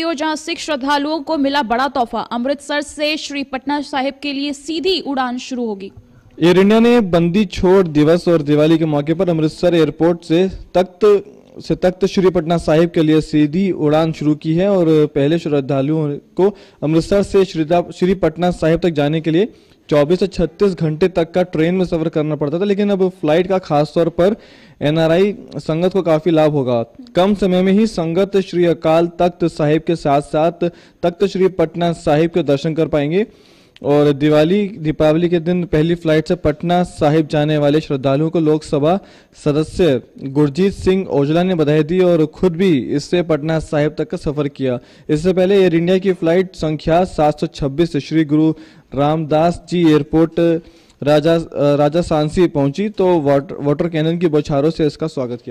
की ओर जहां सिख श्रद्धालुओं को मिला बड़ा तोहफा अमृतसर से श्री पटना साहिब के लिए सीधी उड़ान शुरू होगी एयर इंडिया ने बंदी छोड़ दिवस और दिवाली के मौके पर अमृतसर एयरपोर्ट से तख्त से तख्त श्री पटना साहिब के लिए सीधी उड़ान शुरू की है और पहले श्रद्धालुओं को अमृतसर से श्री पटना साहिब तक जाने के लिए 24 से 36 घंटे तक का ट्रेन में सफर करना पड़ता था लेकिन अब फ्लाइट का खास तौर पर एनआरआई संगत को काफ़ी लाभ होगा कम समय में ही संगत श्री अकाल तख्त साहिब के साथ साथ तख्त श्री पटना साहिब के दर्शन कर पाएंगे और दिवाली दीपावली के दिन पहली फ्लाइट से पटना साहिब जाने वाले श्रद्धालुओं को लोकसभा सदस्य गुरजीत सिंह ओजला ने बधाई दी और खुद भी इससे पटना साहिब तक का सफर किया इससे पहले एयर इंडिया की फ्लाइट संख्या 726 श्री गुरु रामदास जी एयरपोर्ट राजा राजा सांसी पहुंची तो वाटर वाटर कैनन की बौछारों से इसका स्वागत किया